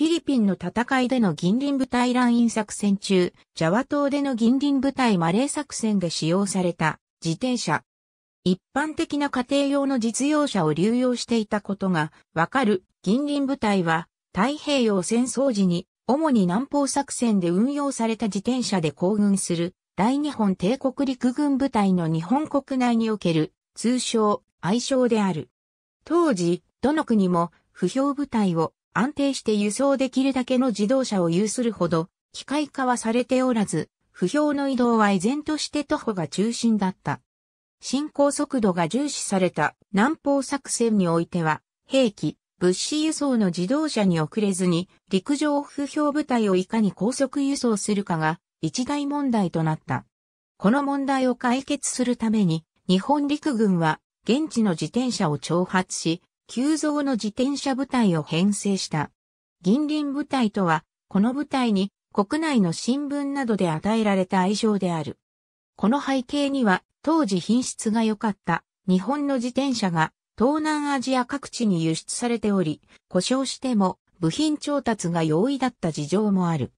フィリピンの戦いでの銀輪部隊乱印作戦中、ジャワ島での銀輪部隊マレー作戦で使用された自転車。一般的な家庭用の実用車を流用していたことがわかる銀輪部隊は太平洋戦争時に主に南方作戦で運用された自転車で行軍する大日本帝国陸軍部隊の日本国内における通称愛称である。当時、どの国も不評部隊を安定して輸送できるだけの自動車を有するほど、機械化はされておらず、不評の移動は依然として徒歩が中心だった。進行速度が重視された南方作戦においては、兵器、物資輸送の自動車に遅れずに、陸上不評部隊をいかに高速輸送するかが、一大問題となった。この問題を解決するために、日本陸軍は、現地の自転車を挑発し、急増の自転車部隊を編成した。銀輪部隊とは、この部隊に国内の新聞などで与えられた愛称である。この背景には、当時品質が良かった日本の自転車が東南アジア各地に輸出されており、故障しても部品調達が容易だった事情もある。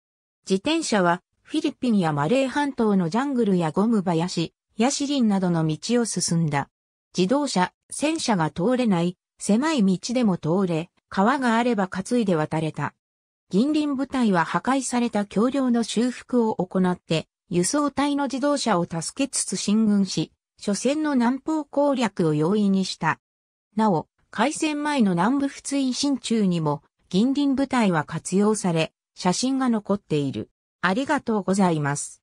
自転車はフィリピンやマレー半島のジャングルやゴム林、ヤシリンなどの道を進んだ。自動車、戦車が通れない狭い道でも通れ、川があれば担いで渡れた。銀輪部隊は破壊された橋梁の修復を行って、輸送隊の自動車を助けつつ進軍し、初戦の南方攻略を容易にした。なお、開戦前の南部仏印進中にも、銀輪部隊は活用され、写真が残っている。ありがとうございます。